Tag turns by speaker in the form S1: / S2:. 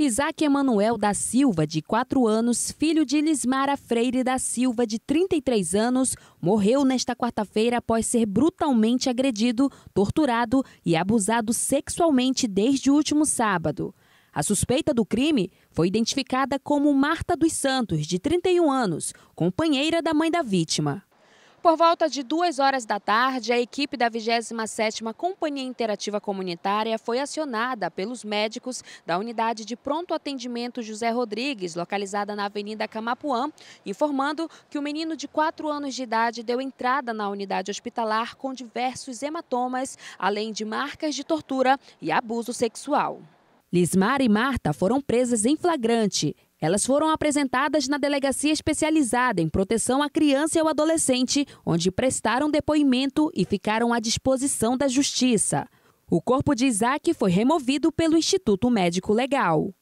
S1: Isaac Emanuel da Silva, de 4 anos, filho de Lismara Freire da Silva, de 33 anos, morreu nesta quarta-feira após ser brutalmente agredido, torturado e abusado sexualmente desde o último sábado. A suspeita do crime foi identificada como Marta dos Santos, de 31 anos, companheira da mãe da vítima. Por volta de duas horas da tarde, a equipe da 27ª Companhia Interativa Comunitária foi acionada pelos médicos da Unidade de Pronto Atendimento José Rodrigues, localizada na Avenida Camapuã, informando que o menino de 4 anos de idade deu entrada na unidade hospitalar com diversos hematomas, além de marcas de tortura e abuso sexual. Lismar e Marta foram presas em flagrante elas foram apresentadas na Delegacia Especializada em Proteção à Criança e ao Adolescente, onde prestaram depoimento e ficaram à disposição da Justiça. O corpo de Isaac foi removido pelo Instituto Médico Legal.